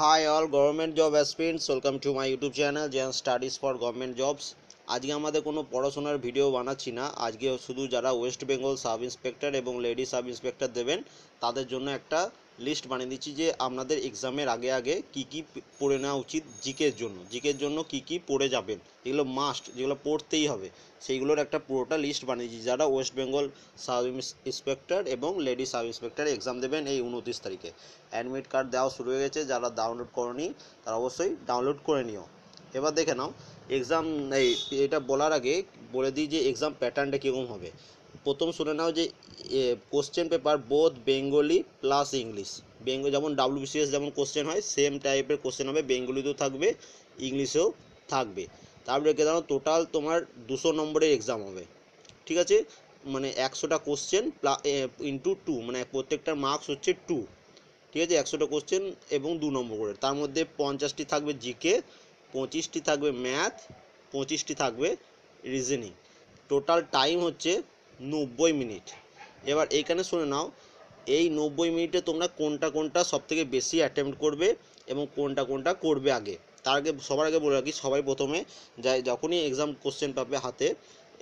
high all government job aspirants welcome to my YouTube channel জ্যান studies for government jobs আজকে আমাদের কোনো পড়াশোনার ভিডিও বানাচ্ছি না আজকে শুধু যারা ওয়েস্ট বেঙ্গল সাব ইন্সপেক্টর এবং লেডি সাব ইন্সপেক্টর দেবেন তাদের জন্য একটা লিস্ট বানিয়ে দিচ্ছি যে আপনাদের এক্সামের আগে আগে কি কি পড়ে নেওয়া উচিত জিকের জন্য জিকের জন্য কি কি পড়ে যাবেন এগুলো মাস্ট যেগুলো পড়তেই হবে সেইগুলোর একটা পুরোটা লিস্ট বানিয়েছি যারা ওয়েস্ট বেঙ্গল সাব ইন্সপেক্টর এবং লেডি সাব ইন্সপেক্টর এক্সাম দেবেন এই উনত্রিশ তারিখে অ্যাডমিট কার্ড দেওয়া শুরু হয়ে গেছে যারা ডাউনলোড করেনি তারা অবশ্যই ডাউনলোড করে নিও এবার দেখে নাও এক্সাম এই এটা বলার আগে বলে দিই যে এক্সাম প্যাটার্নটা কীরকম হবে প্রথম শুনে নাও যে কোশ্চেন পেপার বোধ বেঙ্গলি প্লাস ইংলিশ বেঙ্গল যেমন ডাব্লিউবিসিএস যেমন কোশ্চেন হয় সেম টাইপের কোশ্চেন হবে বেঙ্গলিতেও থাকবে ইংলিশেও থাকবে তারপরে কে দাও টোটাল তোমার দুশো নম্বরের এক্সাম হবে ঠিক আছে মানে একশোটা কোশ্চেন ইন্টু টু মানে প্রত্যেকটার মার্কস হচ্ছে টু ঠিক আছে একশোটা কোশ্চেন এবং দু নম্বর করে তার মধ্যে পঞ্চাশটি থাকবে জিকে পঁচিশটি থাকবে ম্যাথ পঁচিশটি থাকবে রিজনিং টোটাল টাইম হচ্ছে নব্বই মিনিট এবার এইখানে শুনে নাও এই নব্বই মিনিটে তোমরা কোনটা কোনটা সবথেকে বেশি অ্যাটেম্প্ট করবে এবং কোনটা কোনটা করবে আগে তার আগে সবার আগে বলে রাখি সবাই প্রথমে যাই যখনই এক্সাম কোশ্চেন পাবে হাতে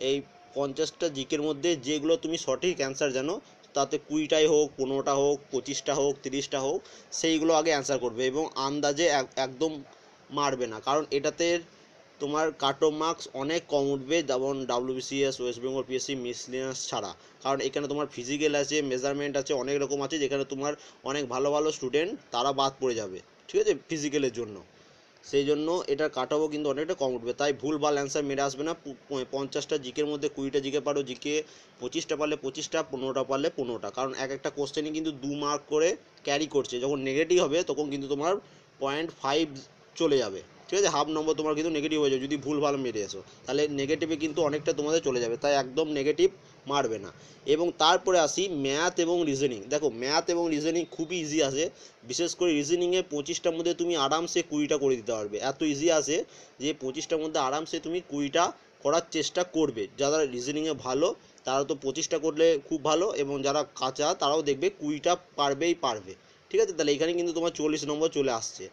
এই পঞ্চাশটা জিকের মধ্যে যেগুলো তুমি সঠিক অ্যান্সার জানো তাতে কুড়িটাই হোক পনেরোটা হোক পঁচিশটা হোক তিরিশটা হোক সেইগুলো আগে অ্যান্সার করবে এবং আন্দাজে একদম মারবে না কারণ এটাতে তোমার কাটো মার্কস অনেক কম উঠবে যেমন WBCS West Bengal PSC miscellaneous ছাড়া কারণ এখানে তোমার ফিজিক্যাল আছে মেজারমেন্ট আছে অনেক রকম আছে যেখানে তোমার অনেক ভালো ভালো স্টুডেন্ট তারা বাদ পড়ে যাবে ঠিক আছে ফিজিক্যালের জন্য সেই জন্য এটার কাট অফও কিন্তু অনেকটা কম উঠবে তাই ভুল ভাল অ্যান্সার মেরে আসবে না পঞ্চাশটা জিকের মধ্যে কুড়িটা জিকে পারো জিকে পঁচিশটা পারলে পঁচিশটা পনেরোটা পারলে পনেরোটা কারণ এক একটা কোশ্চেনই কিন্তু দু মার্ক করে ক্যারি করছে যখন নেগেটিভ হবে তখন কিন্তু তোমার পয়েন্ট ফাইভ চলে যাবে ঠিক আছে হাফ নম্বর তোমার কিন্তু নেগেটিভ হয়ে যাবে যদি ভুলভাল মেরে এসো তাহলে নেগেটিভে কিন্তু অনেকটা তোমাদের চলে যাবে তাই একদম নেগেটিভ মারবে না এবং তারপরে আসি ম্যাথ এবং রিজনিং দেখো ম্যাথ এবং রিজনিং খুবই ইজি আসে বিশেষ করে রিজনিংয়ে পঁচিশটার মধ্যে তুমি আরামসে কুড়িটা করে দিতে পারবে এত ইজি আসে যে পঁচিশটার মধ্যে আরামসে তুমি কুড়িটা করার চেষ্টা করবে যারা রিজনিংয়ে ভালো তারা তো পঁচিশটা করলে খুব ভালো এবং যারা কাঁচা তারাও দেখবে কুড়িটা পারবেই পারবে ঠিক আছে তাহলে এখানে কিন্তু তোমার চল্লিশ নম্বর চলে আসছে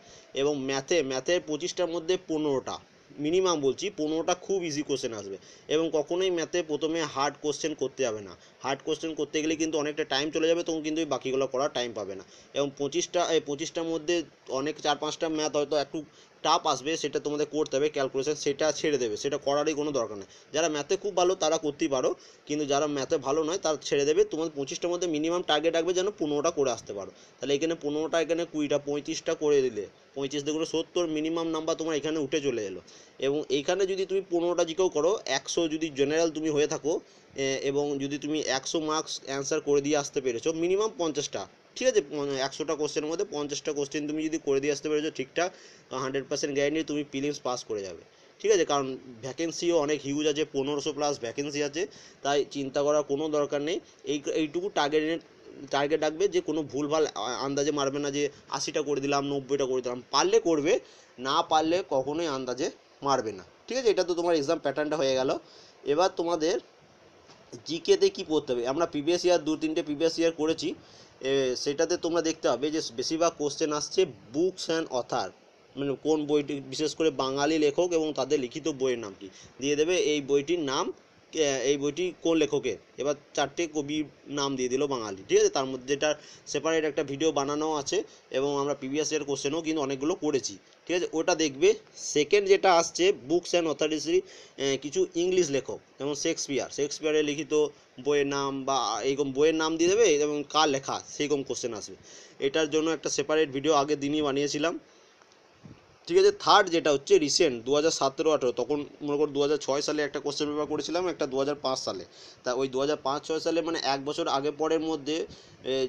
এবং ম্যাথে ম্যাথের পঁচিশটার মধ্যে পনেরোটা মিনিমাম বলছি পনেরোটা খুব ইজি কোশ্চেন আসবে এবং কখনোই ম্যাথে প্রথমে হার্ড কোশ্চেন করতে যাবে না হার্ড কোশ্চেন করতে গেলে কিন্তু অনেকটা টাইম চলে যাবে তখন কিন্তু বাকিগুলো করার টাইম পাবে না এবং পঁচিশটা এই পঁচিশটার মধ্যে অনেক চার পাঁচটা ম্যাথ হয়তো একটু টাফ আসবে সেটা তোমাদের করতে হবে ক্যালকুলেশন সেটা ছেড়ে দেবে সেটা করারই কোনো দরকার নেই যারা ম্যাথে খুব ভালো তারা করতেই পারো কিন্তু যারা ম্যাথে ভালো নয় তারা ছেড়ে দেবে তোমাদের পঁচিশটার মধ্যে মিনিমাম টার্গেট রাখবে যেন পনেরোটা করে আসতে পারো তাহলে এখানে পনেরোটা এখানে কুড়িটা পঁয়ত্রিশটা করে দিলে পঁয়ত্রিশ দেখলো সত্তর মিনিমাম নাম্বার তোমার এখানে উঠে চলে এলো এবং এইখানে যদি তুমি পনেরোটা জিকেও করো একশো যদি জেনারেল তুমি হয়ে থাকো এবং যদি তুমি একশো মার্কস অ্যান্সার করে দিয়ে আসতে পেরেছো মিনিমাম পঞ্চাশটা ঠিক আছে একশোটা কোশ্চেনের মধ্যে পঞ্চাশটা কোশ্চেন তুমি যদি করে দিয়ে আসতে পেরেছো ঠিকঠাক হান্ড্রেড পার্সেন্ট গ্যারেন্টি তুমি প্রিলিমস পাস করে যাবে ঠিক আছে কারণ ভ্যাকেন্সিও অনেক হিউজ আছে পনেরোশো প্লাস ভ্যাকেন্সি আছে তাই চিন্তা করার কোনো দরকার নেই এই এইটুকু টার্গেট টার্গেট রাখবে যে কোনো ভুলভাল আন্দাজে মারবে না যে আশিটা করে দিলাম নব্বইটা করে দিলাম পারলে করবে না পারলে কখনোই আন্দাজে মারবে না ঠিক আছে এটা তো তোমার এক্সাম প্যাটার্নটা হয়ে গেল এবার তোমাদের জিকেতে কী পড়তে হবে আমরা প্রিভিয়াস ইয়ার দু তিনটে প্রিভিয়াস ইয়ার করেছি সেটাতে তোমরা দেখতে পাবে যে বেশিরভাগ কোশ্চেন আসছে বুকস অ্যান্ড অথার মানে কোন বইটি বিশেষ করে বাঙালি লেখক এবং তাদের লিখিত বইয়ের নাম কি দিয়ে দেবে এই বইটির নাম এই বইটি কোন লেখকের এবার চারটে কবির নাম দিয়ে দিল বাঙালি ঠিক আছে তার মধ্যে এটা সেপারেট একটা ভিডিও বানানো আছে এবং আমরা প্রিভিয়াস ইয়ার কোশ্চেনও কিন্তু অনেকগুলো করেছি ঠিক আছে ওটা দেখবে সেকেন্ড যেটা আসছে বুকস অ্যান্ড অথরিটিসি কিছু ইংলিশ লেখক যেমন শেক্সপিয়ার শেক্সপিয়ারের লিখিত বইয়ের নাম বা এইরকম বইয়ের নাম দিয়ে দেবে এবং কার লেখা সেইরকম কোশ্চেন আসবে এটার জন্য একটা সেপারেট ভিডিও আগের দিনই বানিয়েছিলাম ঠিক আছে থার্ড যেটা হচ্ছে রিসেন্ট দু হাজার সতেরো আঠেরো তখন মনে করো দু হাজার ছয় সালে একটা কোশ্চেন পেপার করেছিলাম একটা দু হাজার পাঁচ সালে তা ওই দু হাজার পাঁচ ছয় সালে মানে এক বছর আগে পরের মধ্যে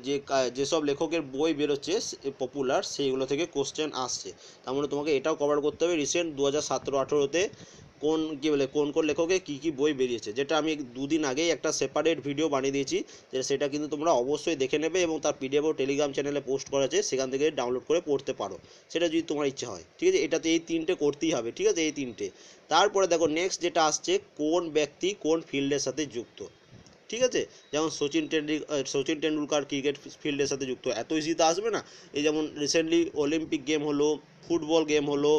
যে যেসব লেখকের বই বেরোচ্ছে পপুলার সেইগুলো থেকে কোশ্চেন আসছে তার মানে তোমাকে এটাও কভার করতে হবে রিসেন্ট দু হাজার সতেরো আঠেরোতে কোন কী বলে কোন কোন লেখকের কী কী বই বেরিয়েছে যেটা আমি দুদিন আগেই একটা সেপারেট ভিডিও বানিয়ে দিয়েছি যে সেটা কিন্তু তোমরা অবশ্যই দেখে নেবে এবং তার পিডিএফ ও টেলিগ্রাম চ্যানেলে পোস্ট করা আছে সেখান থেকে ডাউনলোড করে পড়তে পারো সেটা যদি তোমার ইচ্ছা হয় ঠিক আছে এটাতে এই তিনটে করতেই হবে ঠিক আছে এই তিনটে তারপরে দেখো নেক্সট যেটা আসছে কোন ব্যক্তি কোন ফিল্ডের সাথে যুক্ত ঠিক আছে যেমন সচিন টেন্ডুলকার সচিন টেন্ডুলকার ক্রিকেট ফিল্ডের সাথে যুক্ত এত ইজিতে আসবে না এই যেমন রিসেন্টলি অলিম্পিক গেম হলো ফুটবল গেম হলো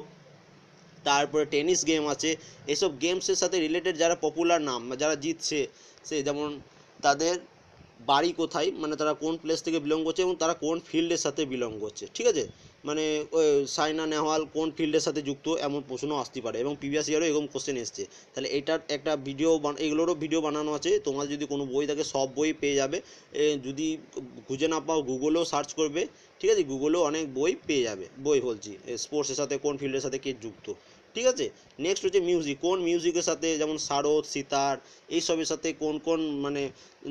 তারপরে টেনিস গেম আছে এসব গেমসের সাথে রিলেটেড যারা পপুলার নাম যারা জিতছে সে যেমন তাদের বাড়ি কোথায় মানে তারা কোন প্লেস থেকে বিলং করছে এবং তারা কোন ফিল্ডের সাথে বিলং করছে ঠিক আছে মানে সাইনা নেহওয়াল কোন ফিল্ডের সাথে যুক্ত এমন প্রশ্নও আসতে পারে এবং প্রিভিয়াস ইয়ারও এরকম কোশ্চেন এসছে তাহলে এটার একটা ভিডিও এগুলোরও ভিডিও বানানো আছে তোমার যদি কোনো বই থাকে সব বই পেয়ে যাবে যদি খুঁজে না পাও গুগলেও সার্চ করবে ঠিক আছে গুগলেও অনেক বই পেয়ে যাবে বই বলছি স্পোর্টসের সাথে কোন ফিল্ডের সাথে কে যুক্ত ঠিক আছে নেক্সট হচ্ছে মিউজিক কোন মিউজিকের সাথে যেমন শারদ সিতার এইসবের সাথে কোন কোন মানে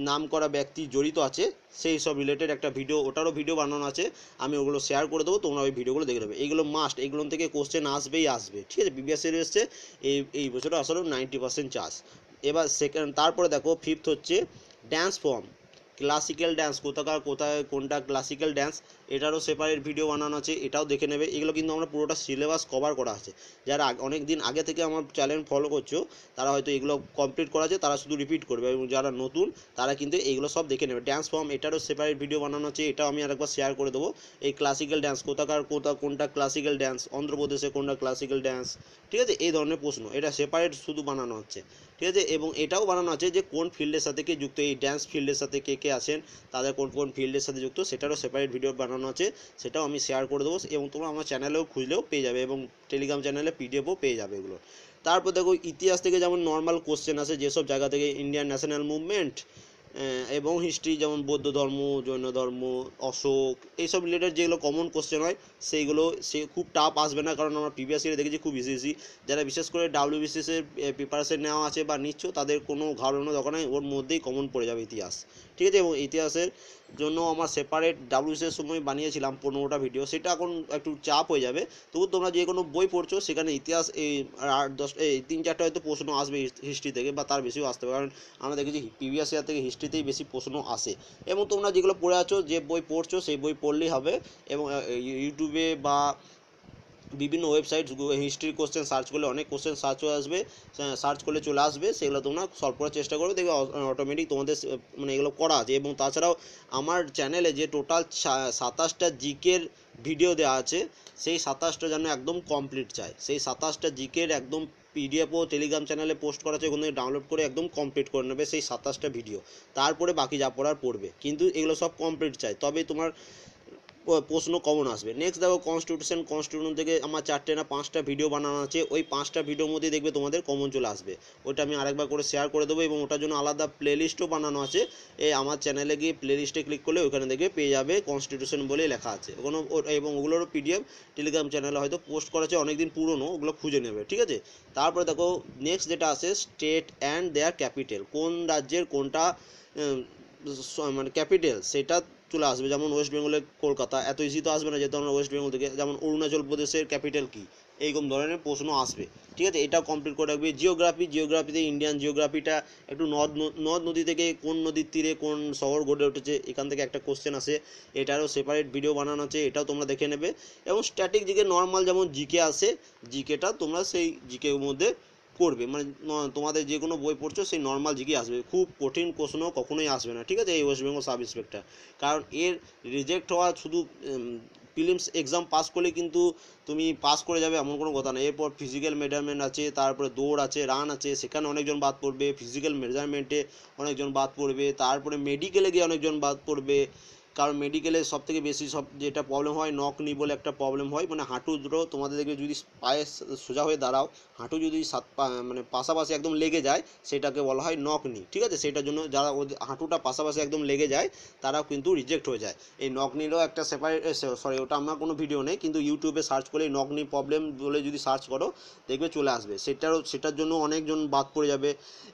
নাম করা ব্যক্তি জড়িত আছে সেই সব রিলেটেড একটা ভিডিও ওটারও ভিডিও বানানো আছে আমি ওগুলো শেয়ার করে দেবো তোমরা ওই ভিডিওগুলো দেখে নেবে এগুলো মাস্ট এগুলো থেকে কোশ্চেন আসবেই আসবে ঠিক আছে বিবিএসের এসছে এই এই বছরটা আসলে নাইনটি পার্সেন্ট চাষ এবার সেকেন্ড তারপরে দেখো ফিফথ হচ্ছে ড্যান্স ফর্ম ক্লাসিক্যাল ড্যান্স কোথাকার কোথায় কোনটা ক্লাসিক্যাল ড্যান্স এটারও সেপারেট ভিডিও বানানো আছে এটাও দেখে নেবে এগুলো কিন্তু আমরা পুরোটা সিলেবাস কভার করা আছে যারা অনেক দিন আগে থেকে আমার চ্যানেল ফলো করছো তারা হয়তো এগুলো কমপ্লিট করা আছে তারা শুধু রিপিট করবে এবং যারা নতুন তারা কিন্তু এগুলো সব দেখে নেবে ড্যান্স ফর্ম এটারও সেপারেট ভিডিও বানানো আছে এটাও আমি আরেকবার শেয়ার করে দেবো এই ক্লাসিক্যাল ড্যান্স কোথাকার কোথা কোনটা ক্লাসিক্যাল ড্যান্স অন্ধ্রপ্রদেশে কোনটা ক্লাসিক্যাল ড্যান্স ঠিক আছে এই ধরনের প্রশ্ন এটা সেপারেট শুধু বানানো হচ্ছে ঠিক আছে এবং এটাও বানানো আছে যে কোন ফিল্ডের সাথে কে যুক্ত এই ড্যান্স ফিল্ডের সাথে কে কে আছেন তাদের কোন কোন ফিল্ডের সাথে যুক্ত সেটারও সেপারেট ভিডিও বানানো আছে সেটাও আমি শেয়ার করে দেবো এবং তোমরা আমার চ্যানেলেও খুঁজলেও পেয়ে যাবে এবং টেলিগ্রাম চ্যানেলে পিডিএফও পেয়ে যাবে এগুলো তারপর দেখো ইতিহাস থেকে যেমন নর্মাল কোশ্চেন আছে যেসব জায়গা থেকে ইন্ডিয়ান ন্যাশনাল মুভমেন্ট এবং হিস্ট্রি যেমন বৌদ্ধ ধর্ম জৈন ধর্ম অশোক এইসব রিলেটেড যেগুলো কমন কোশ্চেন হয় সেইগুলো সে খুব টাফ আসবে না কারণ আমরা প্রিভিয়াস ইয়ারে দেখেছি খুব ইজি ইজি যারা বিশেষ করে ডাব্লিউবিসিএসের প্রিপারেশন নেওয়া আছে বা নিচ্ছ তাদের কোনো ঘাবড়ানো দরকার নেই ওর মধ্যেই কমন পড়ে যাবে ইতিহাস ঠিক আছে এবং ইতিহাসের জন্য আমার সেপারেট ডাব্লিউসিএস সময় বানিয়েছিলাম পনেরোটা ভিডিও সেটা এখন একটু চাপ হয়ে যাবে তবু তোমরা যে কোনো বই পড়ছো সেখানে ইতিহাস এই আট দশ এই তিন চারটা হয়তো প্রশ্ন আসবে হিস্ট্রি থেকে বা তার বেশিও আসতে পারে কারণ আমরা দেখেছি প্রিভিয়াস ইয়ার থেকে হিস্ট্রিতেই বেশি প্রশ্ন আসে এবং তোমরা যেগুলো পড়ে আছো যে বই পড়ছো সেই বই পড়লেই হবে এবং ইউটিউব ইউটিউবে বা বিভিন্ন ওয়েবসাইট হিস্ট্রির কোশ্চেন সার্চ করলে অনেক কোশ্চেন সার্চ হয়ে আসবে সার্চ করলে চলে আসবে সেগুলো তোমরা সলভ করার চেষ্টা করবে দেখবে অটোমেটিক তোমাদের মানে এগুলো করা আছে এবং তাছাড়াও আমার চ্যানেলে যে টোটাল সাতাশটা জিকের ভিডিও দেওয়া আছে সেই সাতাশটা যেন একদম কমপ্লিট চাই সেই সাতাশটা জিকের একদম পিডিএফও টেলিগ্রাম চ্যানেলে পোস্ট করা আছে ওখানে ডাউনলোড করে একদম কমপ্লিট করে নেবে সেই সাতাশটা ভিডিও তারপরে বাকি যা পড়ার পড়বে কিন্তু এগুলো সব কমপ্লিট চাই তবে তোমার প্রশ্ন কমন আসবে নেক্সট দেখো কনস্টিটিউশন কনস্টিটিউশন থেকে আমার চারটে না পাঁচটা ভিডিও বানানো আছে ওই পাঁচটা ভিডিওর মধ্যে দেখবে তোমাদের কমন চলে আসবে ওটা আমি আরেকবার করে শেয়ার করে দেবো এবং ওটার জন্য আলাদা প্লেলিস্টও বানানো আছে এ আমার চ্যানেলে গিয়ে প্লেলিস্টে ক্লিক করলে ওইখানে দেখবে পেয়ে যাবে কনস্টিটিউশন বলে লেখা আছে ওখানে এবং ওগুলোরও পিডিএফ টেলিগ্রাম চ্যানেলে হয়তো পোস্ট করা আছে অনেকদিন পুরনো ওগুলো খুঁজে নেবে ঠিক আছে তারপরে দেখো নেক্সট যেটা আছে স্টেট অ্যান্ড দেয়ার ক্যাপিটাল কোন রাজ্যের কোনটা মানে ক্যাপিটাল সেটা চলে আসবে যেমন ওয়েস্ট বেঙ্গলে কলকাতা এত ইজি তো আসবে না যেহেতু আমরা ওয়েস্ট বেঙ্গল থেকে যেমন অরুণাচল প্রদেশের ক্যাপিটাল কী এইরকম ধরনের প্রশ্ন আসবে ঠিক আছে এটা কমপ্লিট করে রাখবে জিওগ্রাফি জিওগ্রাফিতে ইন্ডিয়ান জিওগ্রাফিটা একটু নদ নদ নদী থেকে কোন নদীর তীরে কোন শহর গড়ে উঠেছে এখান থেকে একটা কোশ্চেন আসে এটারও সেপারেট ভিডিও বানানো আছে এটাও তোমরা দেখে নেবে এবং স্ট্যাটিক জিকে নর্মাল যেমন জিকে আসে জিকেটা তোমরা সেই জিকের মধ্যে করবে মানে তোমাদের যে কোনো বই পড়ছো সেই নর্মাল জিকে আসবে খুব কঠিন প্রশ্ন কখনোই আসবে না ঠিক আছে এই ওয়েস্ট বেঙ্গল সাব ইন্সপেক্টর কারণ এর রিজেক্ট হওয়া শুধু প্রিলিমস এক্সাম পাস করলে কিন্তু তুমি পাস করে যাবে এমন কোনো কথা নেই এরপর ফিজিক্যাল মেজারমেন্ট আছে তারপরে দৌড় আছে রান আছে সেখানে অনেকজন বাদ পড়বে ফিজিক্যাল মেজারমেন্টে অনেকজন বাদ পড়বে তারপরে মেডিকেলে গিয়ে অনেকজন বাদ পড়বে কারণ মেডিকেলে সব থেকে বেশি সব যেটা প্রবলেম হয় নক নি বলে একটা প্রবলেম হয় মানে হাঁটু দুটো তোমাদের দেখবে যদি পায়ে সোজা হয়ে দাঁড়াও হাঁটু যদি সাত মানে পাশাপাশি একদম লেগে যায় সেটাকে বলা হয় নক নি ঠিক আছে সেটার জন্য যারা ওদের হাঁটুটা পাশাপাশি একদম লেগে যায় তারাও কিন্তু রিজেক্ট হয়ে যায় এই নক নিরও একটা সেপারেট সরি ওটা আমার কোনো ভিডিও নেই কিন্তু ইউটিউবে সার্চ করে নক নি প্রবলেম বলে যদি সার্চ করো দেখবে চলে আসবে সেটারও সেটার জন্য অনেকজন বাদ পড়ে যাবে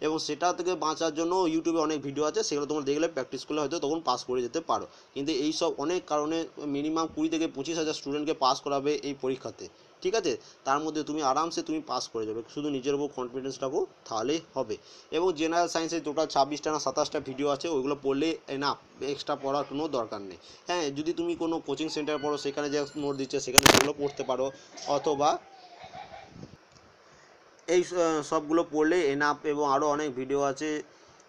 এবং সেটা থেকে বাঁচার জন্য ইউটিউবে অনেক ভিডিও আছে সেগুলো তোমরা দেখলে প্র্যাকটিস করলে হয়তো তখন পাস করে যেতে পারো কিন্তু এই সব অনেক কারণে মিনিমাম কুড়ি থেকে পঁচিশ হাজার স্টুডেন্টকে পাস করাবে এই পরীক্ষাতে ঠিক আছে তার মধ্যে তুমি আরামসে তুমি পাস করে যাবে শুধু নিজের উপর কনফিডেন্স রাখো তাহলে হবে এবং জেনারেল সায়েন্সের টোটাল ছাব্বিশটা না সাতাশটা ভিডিও আছে ওইগুলো পড়লে না এক্সট্রা পড়ার কোনো দরকার নেই হ্যাঁ যদি তুমি কোনো কোচিং সেন্টার পড়ো সেখানে যে নোট দিচ্ছে সেখানে সেগুলো পড়তে পারো অথবা এই সবগুলো পড়লে এনাপ এবং আরও অনেক ভিডিও আছে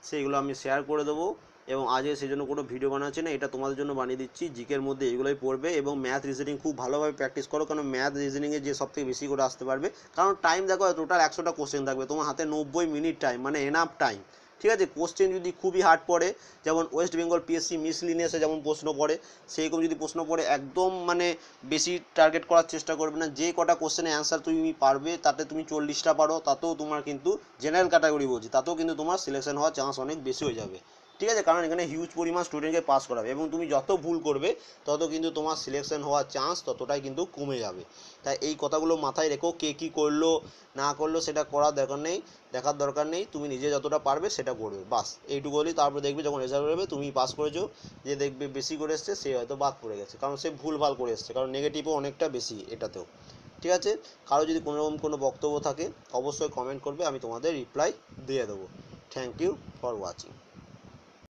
সেইগুলো আমি শেয়ার করে দেবো এবং আজকে সেই জন্য কোনো ভিডিও বানাচ্ছি না এটা তোমাদের জন্য বানিয়ে দিচ্ছি জিকের মধ্যে এগুলোই পড়বে এবং ম্যাথ রিজনিং খুব ভালোভাবে প্র্যাকটিস করো কারণ ম্যাথ রিজনিংয়ে যে সবথেকে বেশি করে আসতে পারবে কারণ টাইম দেখো টোটাল একশোটা কোশ্চেন থাকবে তোমার হাতে নব্বই মিনিট টাইম মানে এনাফ টাইম ঠিক আছে কোশ্চেন যদি খুবই হার্ড পড়ে যেমন ওয়েস্ট বেঙ্গল পিএসসি মিসলিনিয়াসে যেমন প্রশ্ন পড়ে সেইরকম যদি প্রশ্ন পড়ে একদম মানে বেশি টার্গেট করার চেষ্টা করবে না যে কটা কোশ্চেনের অ্যান্সার তুমি পারবে তাতে তুমি চল্লিশটা পারো তাতেও তোমার কিন্তু জেনারেল ক্যাটাগরি বলছি তাতেও কিন্তু তোমার সিলেকশন হওয়ার চান্স অনেক বেশি হয়ে যাবে ঠিক আছে কারণ এখানে হিউজ পরিমাণ স্টুডেন্টকে পাস করাবে এবং তুমি যত ভুল করবে তত কিন্তু তোমার সিলেকশন হওয়ার চান্স ততটাই কিন্তু কমে যাবে তাই এই কথাগুলো মাথায় রেখো কে কী করলো না করলো সেটা করার দরকার নেই দেখার দরকার নেই তুমি নিজে যতটা পারবে সেটা করবে বাস এইটুকু হলেই তারপরে দেখবে যখন রেজাল্ট বেরোবে তুমি পাস করেছো যে দেখবে বেশি করে এসছে সে হয়তো বাদ পড়ে গেছে কারণ সে ভুল ভাল করে এসছে কারণ নেগেটিভও অনেকটা বেশি এটাতেও ঠিক আছে কারো যদি কোনোরকম কোনো বক্তব্য থাকে অবশ্যই কমেন্ট করবে আমি তোমাদের রিপ্লাই দিয়ে দেবো থ্যাংক ইউ ফর ওয়াচিং